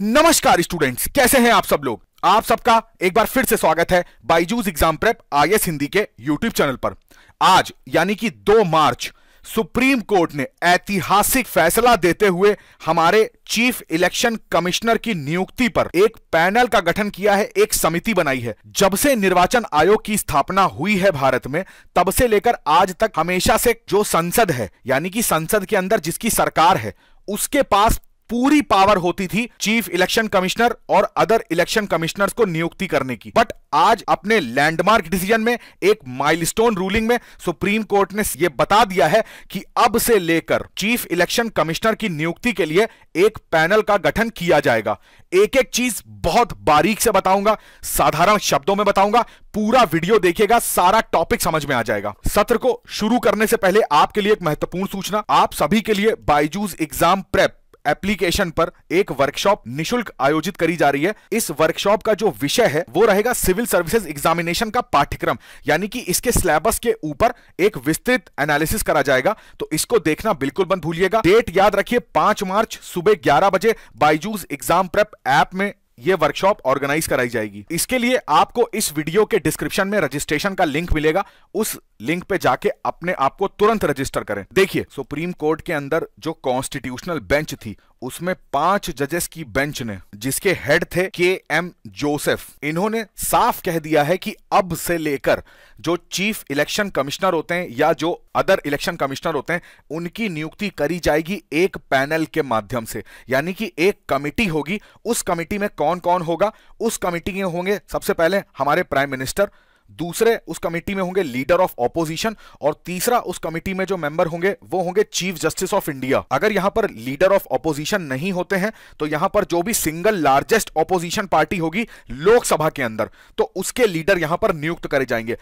नमस्कार स्टूडेंट्स कैसे हैं आप सब लोग आप सबका एक बार फिर से स्वागत है बाइजूस एग्जाम प्रेप आई हिंदी के यूट्यूब चैनल पर आज यानी कि 2 मार्च सुप्रीम कोर्ट ने ऐतिहासिक फैसला देते हुए हमारे चीफ इलेक्शन कमिश्नर की नियुक्ति पर एक पैनल का गठन किया है एक समिति बनाई है जब से निर्वाचन आयोग की स्थापना हुई है भारत में तब से लेकर आज तक हमेशा से जो संसद है यानी कि संसद के अंदर जिसकी सरकार है उसके पास पूरी पावर होती थी चीफ इलेक्शन कमिश्नर और अदर इलेक्शन कमिश्नर्स को नियुक्ति करने की बट आज अपने लैंडमार्क डिसीजन में एक माइलस्टोन रूलिंग में सुप्रीम कोर्ट ने यह बता दिया है कि अब से लेकर चीफ इलेक्शन कमिश्नर की नियुक्ति के लिए एक पैनल का गठन किया जाएगा एक एक चीज बहुत बारीक से बताऊंगा साधारण शब्दों में बताऊंगा पूरा वीडियो देखेगा सारा टॉपिक समझ में आ जाएगा सत्र को शुरू करने से पहले आपके लिए एक महत्वपूर्ण सूचना आप सभी के लिए बाइजूज एग्जाम प्रेप एप्लीकेशन पर एक वर्कशॉप निशुल्क आयोजित करी जा रही है इस वर्कशॉप का जो विषय है वो रहेगा सिविल सर्विसेज एग्जामिनेशन का पाठ्यक्रम यानी कि इसके सिलेबस के ऊपर एक विस्तृत एनालिसिस करा जाएगा तो इसको देखना बिल्कुल बंद भूलिएगा डेट याद रखिए पांच मार्च सुबह ग्यारह बजे बाईजूज एग्जाम प्रेप ऐप में ये वर्कशॉप ऑर्गेनाइज कराई जाएगी इसके लिए आपको इस वीडियो के डिस्क्रिप्शन में रजिस्ट्रेशन का लिंक मिलेगा उस लिंक पे जाके अपने आप को तुरंत रजिस्टर करें देखिए सुप्रीम कोर्ट के अंदर जो कॉन्स्टिट्यूशनल बेंच थी उसमें पांच जजेस की बेंच ने जिसके हेड थे के एम जोसेफ इन्होंने साफ कह दिया है कि अब से लेकर जो चीफ इलेक्शन कमिश्नर होते हैं या जो अदर इलेक्शन कमिश्नर होते हैं उनकी नियुक्ति करी जाएगी एक पैनल के माध्यम से यानी कि एक कमिटी होगी उस कमिटी में कौन कौन होगा उस कमेटी के होंगे सबसे पहले हमारे प्राइम मिनिस्टर दूसरे उस कमेटी में होंगे लीडर ऑफ ऑपोजिशन और तीसरा उस कमेटी में जो मेंबर होंगे वो होंगे चीफ जस्टिस ऑफ इंडिया अगर यहां पर लीडर ऑफ ऑपोजिशन नहीं होते हैं तो यहां पर जो भी सिंगल लार्जेस्ट ऑपोजिशन पार्टी होगी लोकसभा के अंदर तो उसके लीडर यहां पर नियुक्त करे जाएंगे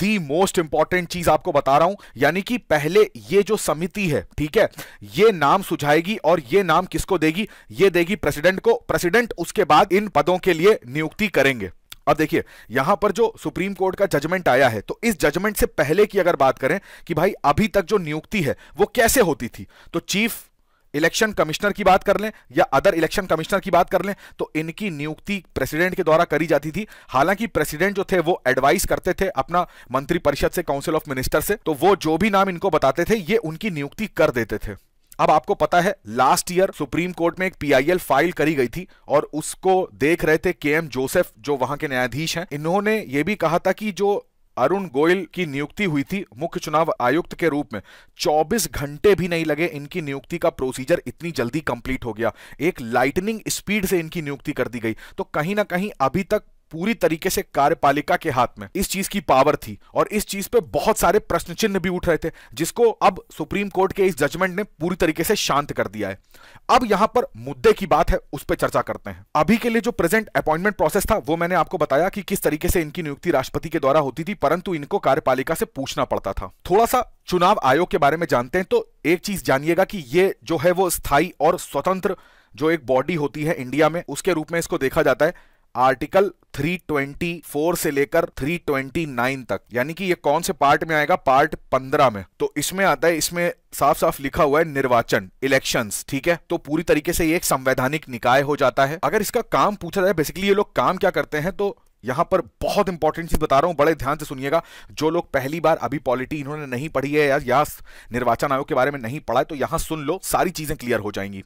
दी मोस्ट इंपॉर्टेंट चीज आपको बता रहा हूं यानी कि पहले ये जो समिति है ठीक है ये नाम सुझाएगी और ये नाम किसको देगी ये देगी प्रेसिडेंट को प्रेसिडेंट उसके बाद इन पदों के लिए नियुक्ति करेंगे अब देखिए यहां पर जो सुप्रीम कोर्ट का जजमेंट आया है तो इस जजमेंट से पहले की अगर बात करें कि भाई अभी तक जो नियुक्ति है वो कैसे होती थी तो चीफ इलेक्शन कमिश्नर की बात कर लें या अदर इलेक्शन कमिश्नर की बात कर लें तो इनकी नियुक्ति प्रेसिडेंट के द्वारा करी जाती थी हालांकि प्रेसिडेंट जो थे वो एडवाइस करते थे अपना मंत्रिपरिषद से काउंसिल ऑफ मिनिस्टर से तो वो जो भी नाम इनको बताते थे ये उनकी नियुक्ति कर देते थे अब आपको पता है लास्ट ईयर सुप्रीम कोर्ट में एक पीआईएल फाइल करी गई थी और उसको देख रहे थे के एम जोसेफ जो वहां के न्यायाधीश हैं इन्होंने ये भी कहा था कि जो अरुण गोयल की नियुक्ति हुई थी मुख्य चुनाव आयुक्त के रूप में 24 घंटे भी नहीं लगे इनकी नियुक्ति का प्रोसीजर इतनी जल्दी कंप्लीट हो गया एक लाइटनिंग स्पीड से इनकी नियुक्ति कर दी गई तो कहीं ना कहीं अभी तक पूरी तरीके से कार्यपालिका के हाथ में इस चीज की पावर थी और इस चीज पे बहुत सारे प्रश्न चिन्ह भी उठ रहे थे जिसको अब सुप्रीम कोर्ट के इस जजमेंट ने पूरी तरीके से शांत कर दिया है अब यहां पर मुद्दे की बात है उस पर चर्चा करते हैं अभी के लिए जो प्रेजेंट अपॉइंटमेंट प्रोसेस था वो मैंने आपको बताया कि किस तरीके से इनकी नियुक्ति राष्ट्रपति के द्वारा होती थी परंतु इनको कार्यपालिका से पूछना पड़ता था थोड़ा सा चुनाव आयोग के बारे में जानते हैं तो एक चीज जानिएगा कि ये जो है वो स्थायी और स्वतंत्र जो एक बॉडी होती है इंडिया में उसके रूप में इसको देखा जाता है आर्टिकल 324 से लेकर 329 तक यानी कि ये कौन से पार्ट में आएगा पार्ट 15 में तो इसमें आता है इसमें साफ साफ लिखा हुआ है निर्वाचन इलेक्शंस ठीक है तो पूरी तरीके से ये एक संवैधानिक निकाय हो जाता है अगर इसका काम पूछा जाए बेसिकली ये लोग काम क्या करते हैं तो यहां पर बहुत इंपॉर्टेंट चीज बता रहा हूं बड़े ध्यान से सुनिएगा जो लोग पहली बार अभी पॉलिटी इन्होंने नहीं पढ़ी है या, या निर्वाचन आयोग के बारे में नहीं पढ़ा है तो यहां सुन लो सारी चीजें क्लियर हो जाएंगी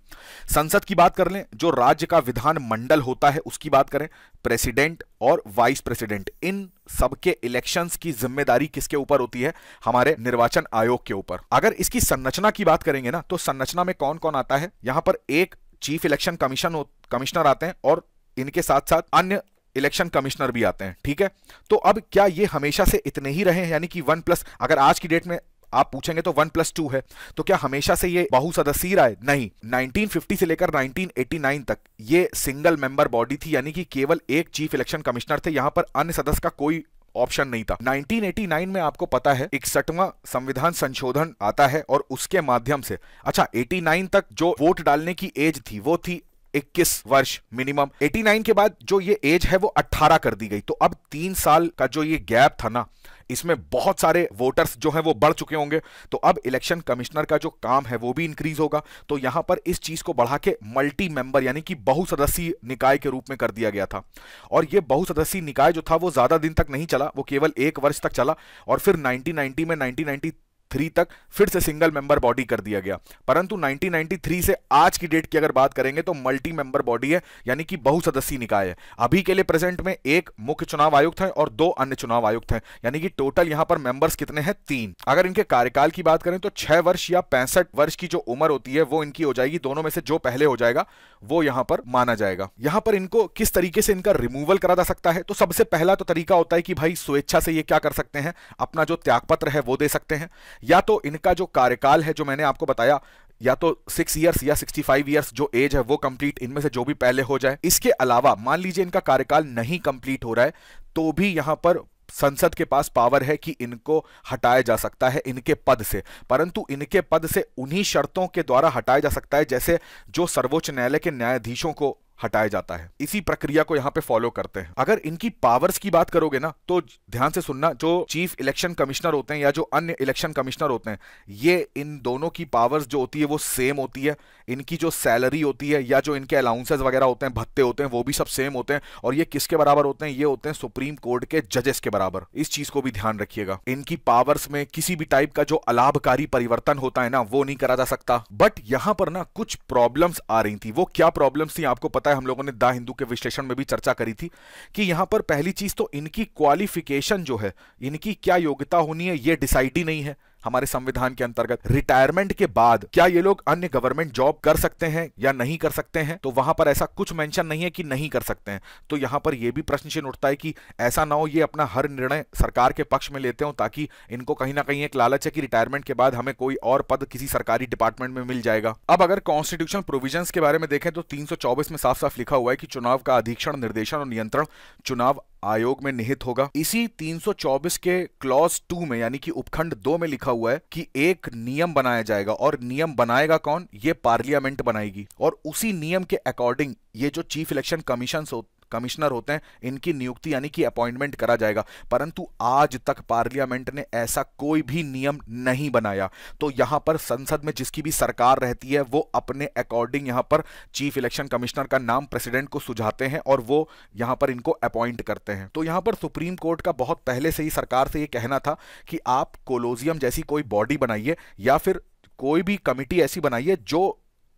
संसद की बात कर लें जो राज्य का विधान मंडल होता है उसकी बात करें प्रेसिडेंट और वाइस प्रेसिडेंट इन सबके इलेक्शन की जिम्मेदारी किसके ऊपर होती है हमारे निर्वाचन आयोग के ऊपर अगर इसकी संरचना की बात करेंगे ना तो संरचना में कौन कौन आता है यहां पर एक चीफ इलेक्शन कमीशन कमिश्नर आते हैं और इनके साथ साथ अन्य इलेक्शन कमिश्नर भी आते हैं ठीक है तो अब क्या ये हमेशा से इतने ही रहे यानी कि वन प्लस अगर आज की डेट में आप पूछेंगे तो वन प्लस टू है तो क्या हमेशा से ये बहु सदस्य रहा है नहीं 1950 से लेकर 1989 तक ये सिंगल मेंबर बॉडी थी यानी कि केवल एक चीफ इलेक्शन कमिश्नर थे यहां पर अन्य सदस्य का कोई ऑप्शन नहीं था 1989 में आपको पता है इकसठवा संविधान संशोधन आता है और उसके माध्यम से अच्छा 89 तक जो वोट डालने की एज थी वो थी 21 वर्ष मिनिमम 89 के बाद जो ये एज है वो 18 कर दी गई तो अब तीन साल का जो ये गैप था ना इसमें बहुत सारे वोटर्स जो हैं वो बढ़ चुके होंगे तो अब इलेक्शन कमिश्नर का जो काम है वो भी इंक्रीज होगा तो यहां पर इस चीज को बढ़ा के मल्टी मेंबर यानी कि बहुसदस्यीय निकाय के रूप में कर दिया गया था और ये बहुसदस्यीय निकाय जो था वो ज्यादा दिन तक नहीं चला वो केवल एक वर्ष तक चला और फिर 1990 में 1993 1993 तक फिर से सिंगल मेंबर बॉडी कर दिया गया परंतु 1993 से आज की डेट की अगर बात करेंगे तो मल्टी मेंबर बॉडी है यानी कि बहुसदस्यीय निकाय है अभी के लिए प्रेजेंट में एक मुख्य चुनाव आयुक्त है और दो अन्य चुनाव आयुक्त हैं यानी कि टोटल यहां पर मेंबर्स कितने हैं तीन अगर इनके कार्यकाल की बात करें तो छह वर्ष या पैंसठ वर्ष की जो उम्र होती है वो इनकी हो जाएगी दोनों में से जो पहले हो जाएगा वो यहां पर माना जाएगा यहां पर इनको किस तरीके से इनका रिमूवल करा जा सकता है तो सबसे पहला तो तरीका होता है कि भाई स्वेच्छा से ये क्या कर सकते हैं अपना जो त्यागपत्र है वो दे सकते हैं या तो इनका जो कार्यकाल है जो मैंने आपको बताया या तो सिक्स ईयर्स या सिक्सटी फाइव ईयर्स जो एज है वो कंप्लीट इनमें से जो भी पहले हो जाए इसके अलावा मान लीजिए इनका कार्यकाल नहीं कंप्लीट हो रहा है तो भी यहां पर संसद के पास पावर है कि इनको हटाया जा सकता है इनके पद से परंतु इनके पद से उन्हीं शर्तों के द्वारा हटाया जा सकता है जैसे जो सर्वोच्च न्यायालय के न्यायाधीशों को हटाया जाता है इसी प्रक्रिया को यहाँ पे फॉलो करते हैं अगर इनकी पावर्स की बात करोगे ना तो ध्यान से सुनना जो चीफ इलेक्शन कमिश्नर होते हैं या जो अन्य इलेक्शन कमिश्नर होते हैं ये इन दोनों की पावर्स जो होती है वो सेम होती है इनकी जो सैलरी होती है या जो इनके अलाउंसेज वगैरह होते हैं भत्ते होते हैं वो भी सब सेम होते हैं और ये किसके बराबर होते हैं ये होते हैं सुप्रीम कोर्ट के जजेस के बराबर इस चीज को भी ध्यान रखिएगा इनकी पावर्स में किसी भी टाइप का जो अलाभकारी परिवर्तन होता है ना वो नहीं करा जा सकता बट यहाँ पर ना कुछ प्रॉब्लम्स आ रही थी वो क्या प्रॉब्लम्स थी आपको पता है हम लोगों ने द हिंदू के विश्लेषण में भी चर्चा करी थी कि यहां पर पहली चीज तो इनकी क्वालिफिकेशन जो है इनकी क्या योग्यता होनी है ये डिसाइड ही नहीं है हमारे संविधान के अंतर्गत रिटायरमेंट के बाद क्या ये लोग अन्य गवर्नमेंट जॉब कर सकते हैं या नहीं कर सकते हैं तो वहां पर ऐसा कुछ मेंशन नहीं है कि नहीं कर सकते हैं तो यहां पर यह भी प्रश्न चिन्ह उठता है कि ऐसा ना हो ये अपना हर निर्णय सरकार के पक्ष में लेते हो ताकि इनको कहीं ना कहीं एक लालच है कि रिटायरमेंट के बाद हमें कोई और पद किसी सरकारी डिपार्टमेंट में मिल जाएगा अब अगर कॉन्स्टिट्यूशन प्रोविजन के बारे में देखें तो तीन में साफ साफ लिखा हुआ है कि चुनाव का अधीक्षण निर्देशन और नियंत्रण चुनाव आयोग में निहित होगा इसी 324 के क्लॉज टू में यानी कि उपखंड दो में लिखा हुआ है कि एक नियम बनाया जाएगा और नियम बनाएगा कौन ये पार्लियामेंट बनाएगी और उसी नियम के अकॉर्डिंग ये जो चीफ इलेक्शन कमीशन कमिश्नर होते हैं इनकी नियुक्ति यानी कि अपॉइंटमेंट करा जाएगा परंतु आज तक पार्लियामेंट ने ऐसा कोई भी नियम नहीं बनाया तो यहां पर संसद में जिसकी भी सरकार रहती है वो अपने अकॉर्डिंग यहां पर चीफ इलेक्शन कमिश्नर का नाम प्रेसिडेंट को सुझाते हैं और वो यहां पर इनको अपॉइंट करते हैं तो यहां पर सुप्रीम कोर्ट का बहुत पहले से ही सरकार से ये कहना था कि आप कोलोजियम जैसी कोई बॉडी बनाइए या फिर कोई भी कमिटी ऐसी बनाइए जो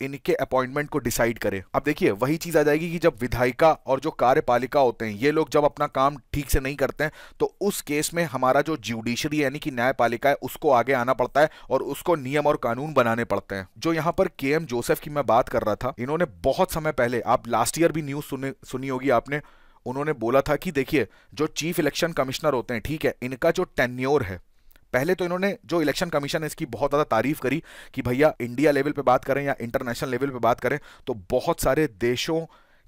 इनके अपॉइंटमेंट को डिसाइड करे अब देखिए वही चीज आ जाएगी कि जब विधायिका और जो कार्यपालिका होते हैं ये लोग जब अपना काम ठीक से नहीं करते हैं तो उस केस में हमारा जो ज्यूडिशरी यानी कि न्यायपालिका है उसको आगे आना पड़ता है और उसको नियम और कानून बनाने पड़ते हैं जो यहाँ पर के जोसेफ की मैं बात कर रहा था इन्होंने बहुत समय पहले आप लास्ट ईयर भी न्यूज सुनी होगी आपने उन्होंने बोला था कि देखिए जो चीफ इलेक्शन कमिश्नर होते हैं ठीक है इनका जो टेन्योर है पहले तो इन्होंने जो इलेक्शन कमीशन है इसकी बहुत ज़्यादा तारीफ करी कि भैया इंडिया लेवल पे बात करें या इंटरनेशनल लेवल पे बात करें तो बहुत सारे देशों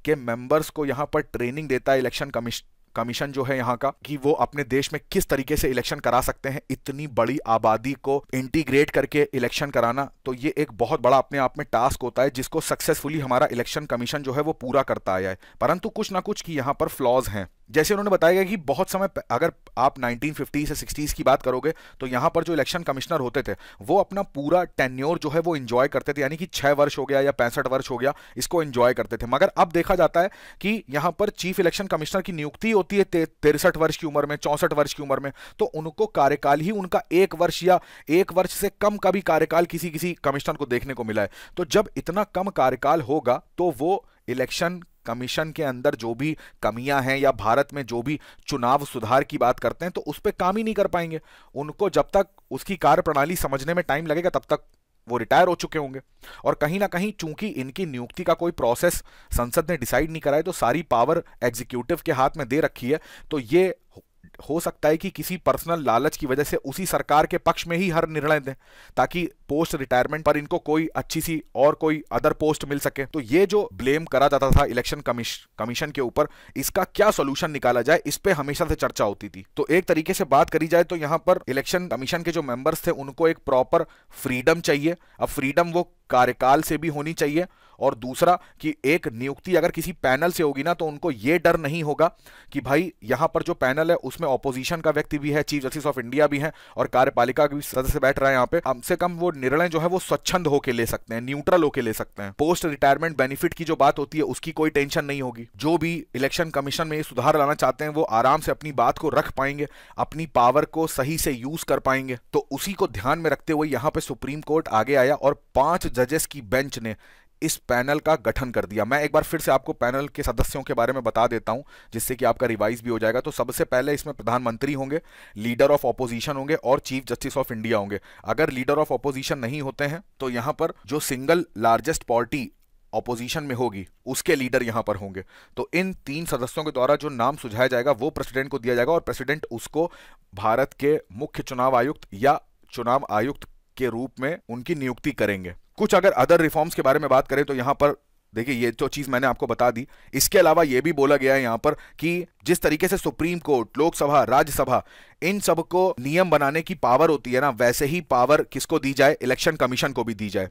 के मेंबर्स को यहां पर ट्रेनिंग देता है इलेक्शन कमीशन कमीशन जो है यहाँ का कि वो अपने देश में किस तरीके से इलेक्शन करा सकते हैं इतनी बड़ी आबादी को इंटीग्रेट करके इलेक्शन कराना तो ये एक बहुत बड़ा अपने आप में टास्क होता है जिसको सक्सेसफुली हमारा इलेक्शन कमीशन जो है वो पूरा करता आया है परंतु कुछ ना कुछ की यहाँ पर फ्लॉज हैं जैसे उन्होंने बताया गया कि बहुत समय अगर आप 1950 से 60s की बात करोगे तो यहाँ पर जो इलेक्शन कमिश्नर होते थे वो अपना पूरा टेन्योर जो है वो इन्जॉय करते थे यानी कि छः वर्ष हो गया या पैंसठ वर्ष हो गया इसको इन्जॉय करते थे मगर अब देखा जाता है कि यहाँ पर चीफ इलेक्शन कमिश्नर की नियुक्ति होती है तिरसठ वर्ष की उम्र में चौंसठ वर्ष की उम्र में तो उनको कार्यकाल ही उनका एक वर्ष या एक वर्ष से कम का भी कार्यकाल किसी किसी कमिश्नर को देखने को मिला है तो जब इतना कम कार्यकाल होगा तो वो इलेक्शन कमीशन के अंदर जो भी कमियां हैं या भारत में जो भी चुनाव सुधार की बात करते हैं तो उस पर काम ही नहीं कर पाएंगे उनको जब तक उसकी कार्यप्रणाली समझने में टाइम लगेगा तब तक वो रिटायर हो चुके होंगे और कहीं ना कहीं चूंकि इनकी नियुक्ति का कोई प्रोसेस संसद ने डिसाइड नहीं कराया तो सारी पावर एग्जीक्यूटिव के हाथ में दे रखी है तो ये हो सकता है कि किसी पर्सनल लालच की वजह से उसी सरकार के पक्ष में ही हर निर्णय दें ताकि पोस्ट रिटायरमेंट पर इनको कोई अच्छी सी और कोई अदर पोस्ट मिल सके तो ये जो ब्लेम करा जाता था इलेक्शन कमीशन के ऊपर इसका क्या सोल्यूशन निकाला जाए इस पर हमेशा से चर्चा होती थी तो एक तरीके से बात करी जाए तो यहाँ पर इलेक्शन कमीशन के जो मेंबर्स थे उनको एक प्रॉपर फ्रीडम चाहिए अब फ्रीडम वो कार्यकाल से भी होनी चाहिए और दूसरा कि एक नियुक्ति अगर किसी पैनल से होगी ना तो उनको ये डर नहीं होगा कि भाई यहाँ पर जो पैनल है उसमें ऑपोजिशन का व्यक्ति भी है चीफ जस्टिस ऑफ इंडिया भी है और कार्यपालिका भी सदस्य बैठ रहा है यहाँ पे कम से कम वो निर्णय जो है वो स्वच्छंद होकर ले सकते हैं न्यूट्रल होकर ले सकते हैं पोस्ट रिटायरमेंट बेनिफिट की जो बात होती है उसकी कोई टेंशन नहीं होगी जो भी इलेक्शन कमीशन में सुधार लाना चाहते हैं वो आराम से अपनी बात को रख पाएंगे अपनी पावर को सही से यूज कर पाएंगे तो उसी को ध्यान में रखते हुए यहाँ पे सुप्रीम कोर्ट आगे आया और पांच जजेस की बेंच ने इस पैनल का गठन कर दिया मैं एक बार फिर से आपको पैनल के सदस्यों के बारे में बता देता हूं जिससे कि आपका रिवाइज भी हो जाएगा तो सबसे पहले इसमें प्रधानमंत्री होंगे लीडर ऑफ ऑपोजिशन होंगे और चीफ जस्टिस ऑफ इंडिया होंगे अगर लीडर ऑफ ऑपोजिशन नहीं होते हैं तो यहां पर जो सिंगल लार्जेस्ट पार्टी ऑपोजिशन में होगी उसके लीडर यहां पर होंगे तो इन तीन सदस्यों के द्वारा जो नाम सुझाया जाएगा वो प्रेसिडेंट को दिया जाएगा और प्रेसिडेंट उसको भारत के मुख्य चुनाव आयुक्त या चुनाव आयुक्त के रूप में उनकी नियुक्ति करेंगे कुछ अगर अदर रिफॉर्म्स के बारे में बात करें तो यहां पर देखिए ये जो चीज़ मैंने आपको बता दी इसके अलावा ये भी बोला गया है यहां पर कि जिस तरीके से सुप्रीम कोर्ट लोकसभा राज्यसभा इन सब को नियम बनाने की पावर होती है ना वैसे ही पावर किसको दी जाए इलेक्शन कमीशन को भी दी जाए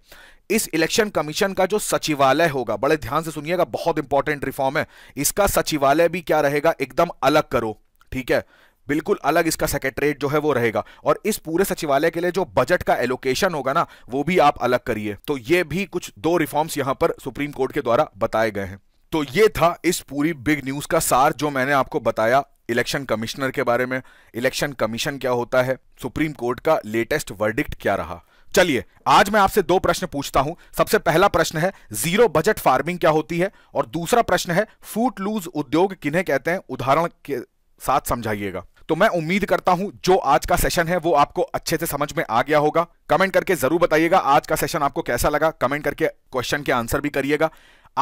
इस इलेक्शन कमीशन का जो सचिवालय होगा बड़े ध्यान से सुनिएगा बहुत इंपॉर्टेंट रिफॉर्म है इसका सचिवालय भी क्या रहेगा एकदम अलग करो ठीक है बिल्कुल अलग इसका सेक्रेटरीट जो है वो रहेगा और इस पूरे सचिवालय के लिए जो बजट का एलोकेशन होगा ना वो भी आप अलग करिए तो ये भी कुछ दो रिफॉर्म्स यहां पर सुप्रीम कोर्ट के द्वारा बताए गए हैं तो ये था इस पूरी बिग न्यूज का सार जो मैंने आपको बताया इलेक्शन कमिश्नर के बारे में इलेक्शन कमीशन क्या होता है सुप्रीम कोर्ट का लेटेस्ट वर्डिक्ट क्या रहा चलिए आज मैं आपसे दो प्रश्न पूछता हूं सबसे पहला प्रश्न है जीरो बजट फार्मिंग क्या होती है और दूसरा प्रश्न है फूट लूज उद्योग किन्हें कहते हैं उदाहरण के साथ समझाइएगा तो मैं उम्मीद करता हूं जो आज का सेशन है वो आपको अच्छे से समझ में आ गया होगा कमेंट करके जरूर बताइएगा आज का सेशन आपको कैसा लगा कमेंट करके क्वेश्चन के आंसर भी करिएगा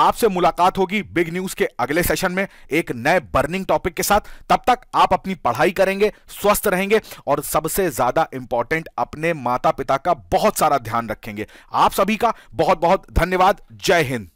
आपसे मुलाकात होगी बिग न्यूज के अगले सेशन में एक नए बर्निंग टॉपिक के साथ तब तक आप अपनी पढ़ाई करेंगे स्वस्थ रहेंगे और सबसे ज्यादा इंपॉर्टेंट अपने माता पिता का बहुत सारा ध्यान रखेंगे आप सभी का बहुत बहुत धन्यवाद जय हिंद